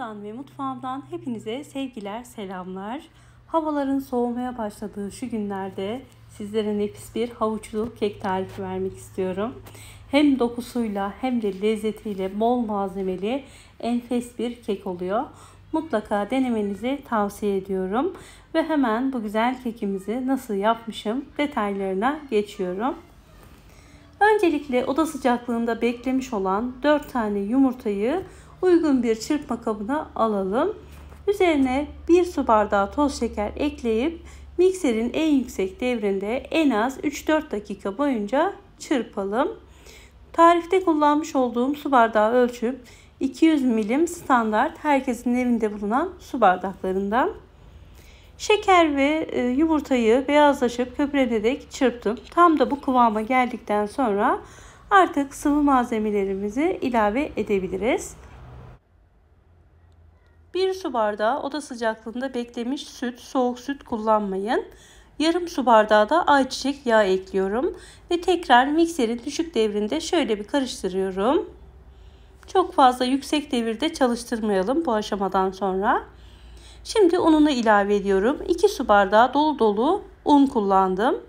Mutfağımdan ve mutfağımdan hepinize sevgiler, selamlar. Havaların soğumaya başladığı şu günlerde sizlere nefis bir havuçlu kek tarifi vermek istiyorum. Hem dokusuyla hem de lezzetiyle bol malzemeli enfes bir kek oluyor. Mutlaka denemenizi tavsiye ediyorum. Ve hemen bu güzel kekimizi nasıl yapmışım detaylarına geçiyorum. Öncelikle oda sıcaklığında beklemiş olan 4 tane yumurtayı uygun bir çırpma kabına alalım. Üzerine 1 su bardağı toz şeker ekleyip mikserin en yüksek devrinde en az 3-4 dakika boyunca çırpalım. Tarifte kullanmış olduğum su bardağı ölçüp 200 milim standart herkesin evinde bulunan su bardaklarından. Şeker ve e, yumurtayı beyazlaşıp köpürterek çırptım. Tam da bu kıvama geldikten sonra artık sıvı malzemelerimizi ilave edebiliriz. 1 su bardağı oda sıcaklığında beklemiş süt, soğuk süt kullanmayın. Yarım su bardağı da ayçiçek yağı ekliyorum ve tekrar mikserin düşük devrinde şöyle bir karıştırıyorum. Çok fazla yüksek devirde çalıştırmayalım bu aşamadan sonra. Şimdi ununu ilave ediyorum. 2 su bardağı dolu dolu un kullandım.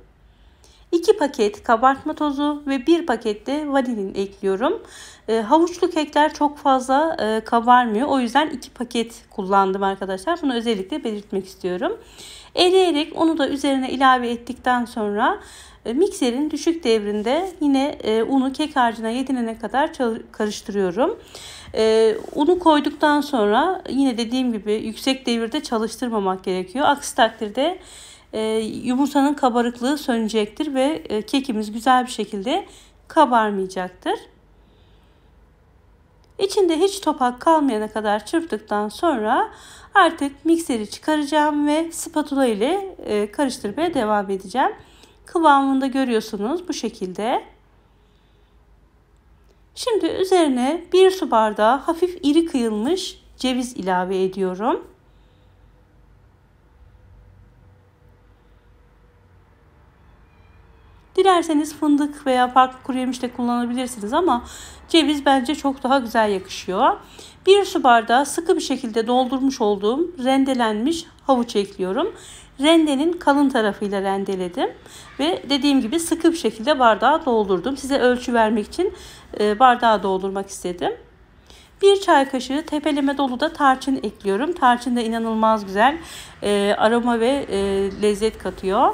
2 paket kabartma tozu ve 1 paket de vanilin ekliyorum. E, havuçlu kekler çok fazla e, kabarmıyor. O yüzden 2 paket kullandım arkadaşlar. Bunu özellikle belirtmek istiyorum. Eriyerek onu da üzerine ilave ettikten sonra e, mikserin düşük devrinde yine e, unu kek harcına yedinene kadar karıştırıyorum. E, unu koyduktan sonra yine dediğim gibi yüksek devirde çalıştırmamak gerekiyor. Aksi takdirde e, yumurtanın kabarıklığı sönecektir ve e, kekimiz güzel bir şekilde kabarmayacaktır. İçinde hiç topak kalmayana kadar çırptıktan sonra artık mikseri çıkaracağım ve spatula ile e, karıştırmaya devam edeceğim. Kıvamında görüyorsunuz bu şekilde. Şimdi üzerine bir su bardağı hafif iri kıyılmış ceviz ilave ediyorum. Dilerseniz fındık veya farklı kuru yemiş de kullanabilirsiniz ama ceviz bence çok daha güzel yakışıyor. Bir su bardağı sıkı bir şekilde doldurmuş olduğum rendelenmiş havuç ekliyorum. Rendenin kalın tarafıyla rendeledim ve dediğim gibi sıkı bir şekilde bardağa doldurdum. Size ölçü vermek için e, bardağa doldurmak istedim. Bir çay kaşığı tepeleme dolu da tarçın ekliyorum. Tarçın da inanılmaz güzel e, aroma ve e, lezzet katıyor.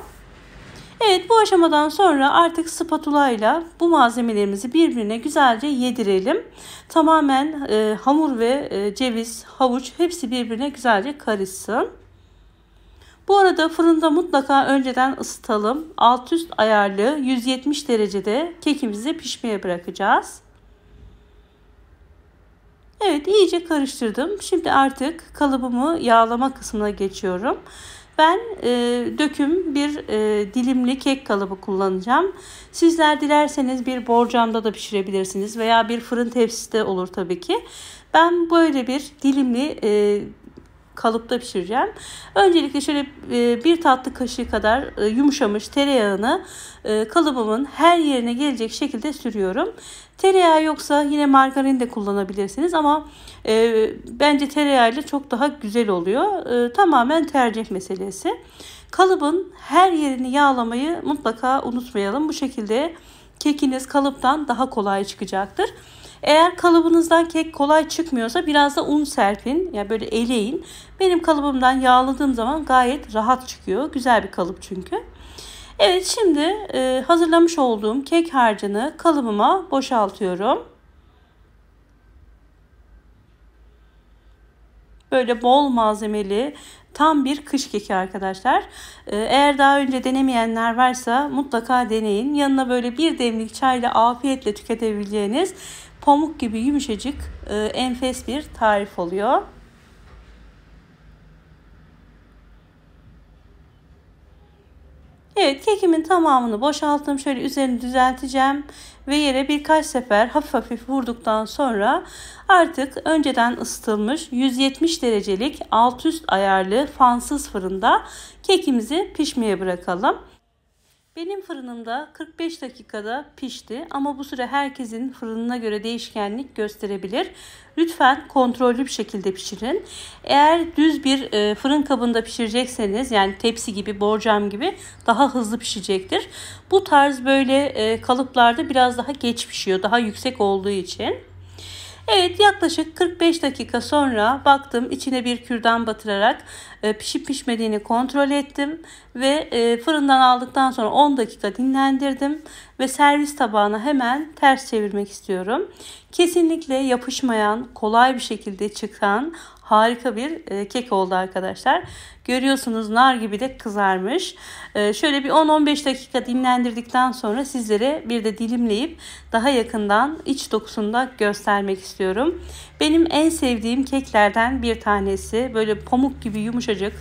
Evet bu aşamadan sonra artık spatula ile bu malzemelerimizi birbirine güzelce yedirelim. Tamamen e, hamur ve e, ceviz, havuç hepsi birbirine güzelce karışsın. Bu arada fırında mutlaka önceden ısıtalım. Alt üst ayarlı 170 derecede kekimizi pişmeye bırakacağız. Evet iyice karıştırdım. Şimdi artık kalıbımı yağlama kısmına geçiyorum. Ben e, döküm bir e, dilimli kek kalıbı kullanacağım. Sizler dilerseniz bir borcamda da pişirebilirsiniz veya bir fırın tepside olur tabii ki. Ben böyle bir dilimli e, kalıpta pişireceğim. Öncelikle şöyle e, bir tatlı kaşığı kadar e, yumuşamış tereyağını e, kalıbımın her yerine gelecek şekilde sürüyorum. Tereyağı yoksa yine margarin de kullanabilirsiniz ama e, bence tereyağıyla çok daha güzel oluyor. tamamen tercih meselesi. Kalıbın her yerini yağlamayı mutlaka unutmayalım. Bu şekilde kekiniz kalıptan daha kolay çıkacaktır. Eğer kalıbınızdan kek kolay çıkmıyorsa biraz da un serpin. Yani böyle eleyin. Benim kalıbımdan yağladığım zaman gayet rahat çıkıyor. Güzel bir kalıp çünkü. Evet şimdi e, hazırlamış olduğum kek harcını kalıbıma boşaltıyorum. Böyle bol malzemeli tam bir kış keki arkadaşlar. E, eğer daha önce denemeyenler varsa mutlaka deneyin. Yanına böyle bir demlik çayla afiyetle tüketebileceğiniz pamuk gibi yumuşacık e, enfes bir tarif oluyor. Evet kekimin tamamını boşalttım. Şöyle üzerini düzelteceğim ve yere birkaç sefer hafif hafif vurduktan sonra artık önceden ısıtılmış 170 derecelik alt üst ayarlı fansız fırında kekimizi pişmeye bırakalım. Benim fırınımda 45 dakikada pişti ama bu süre herkesin fırınına göre değişkenlik gösterebilir. Lütfen kontrollü bir şekilde pişirin. Eğer düz bir e, fırın kabında pişirecekseniz yani tepsi gibi, borcam gibi daha hızlı pişecektir. Bu tarz böyle e, kalıplarda biraz daha geç pişiyor. Daha yüksek olduğu için. Evet yaklaşık 45 dakika sonra baktım içine bir kürdan batırarak e, pişip pişmediğini kontrol ettim ve e, fırından aldıktan sonra 10 dakika dinlendirdim ve servis tabağına hemen ters çevirmek istiyorum. Kesinlikle yapışmayan, kolay bir şekilde çıkan harika bir e, kek oldu arkadaşlar. Görüyorsunuz nar gibi de kızarmış. E, şöyle bir 10-15 dakika dinlendirdikten sonra sizlere bir de dilimleyip daha yakından iç dokusunda göstermek istiyorum. Benim en sevdiğim keklerden bir tanesi. Böyle pamuk gibi yumuşacık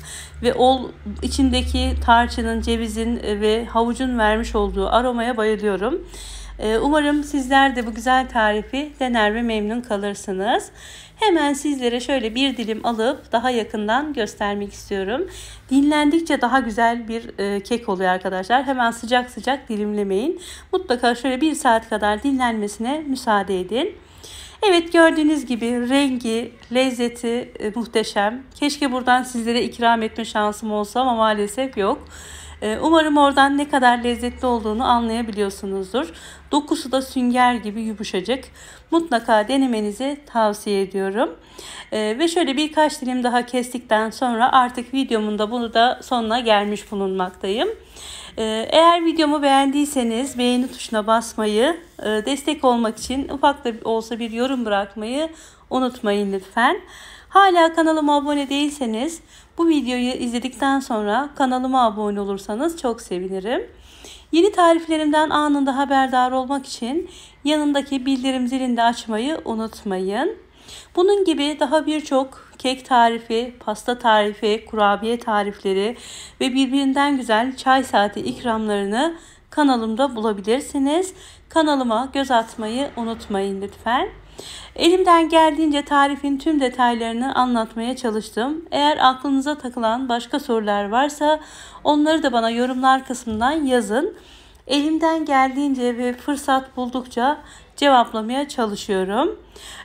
ve ol içindeki tarçının, cevizin ve havucun vermiş olduğu aromaya bayılıyorum. Ee, umarım sizler de bu güzel tarifi dener ve memnun kalırsınız. Hemen sizlere şöyle bir dilim alıp daha yakından göstermek istiyorum. Dinlendikçe daha güzel bir e, kek oluyor arkadaşlar. Hemen sıcak sıcak dilimlemeyin. Mutlaka şöyle bir saat kadar dinlenmesine müsaade edin. Evet gördüğünüz gibi rengi, lezzeti e, muhteşem. Keşke buradan sizlere ikram etme şansım olsa ama maalesef yok. Ee, umarım oradan ne kadar lezzetli olduğunu anlayabiliyorsunuzdur. Dokusu da sünger gibi yumuşacık. Mutlaka denemenizi tavsiye ediyorum. Ee, ve şöyle birkaç dilim daha kestikten sonra artık videomun da bunu da sonuna gelmiş bulunmaktayım. Ee, eğer videomu beğendiyseniz beğeni tuşuna basmayı, e, destek olmak için ufak da olsa bir yorum bırakmayı unutmayın lütfen. Hala kanalıma abone değilseniz bu videoyu izledikten sonra kanalıma abone olursanız çok sevinirim. Yeni tariflerimden anında haberdar olmak için yanındaki bildirim zilini de açmayı unutmayın. Bunun gibi daha birçok kek tarifi, pasta tarifi, kurabiye tarifleri ve birbirinden güzel çay saati ikramlarını kanalımda bulabilirsiniz. Kanalıma göz atmayı unutmayın lütfen. Elimden geldiğince tarifin tüm detaylarını anlatmaya çalıştım. Eğer aklınıza takılan başka sorular varsa onları da bana yorumlar kısmından yazın. Elimden geldiğince ve fırsat buldukça cevaplamaya çalışıyorum.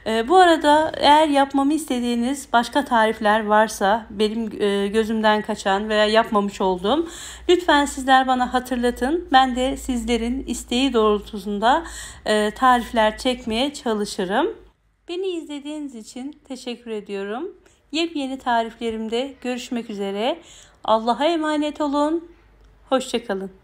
E, bu arada eğer yapmamı istediğiniz başka tarifler varsa benim e, gözümden kaçan veya yapmamış olduğum lütfen sizler bana hatırlatın. Ben de sizlerin isteği doğrultusunda e, tarifler çekmeye çalışırım. Beni izlediğiniz için teşekkür ediyorum. Yepyeni tariflerimde görüşmek üzere. Allah'a emanet olun. Hoşçakalın.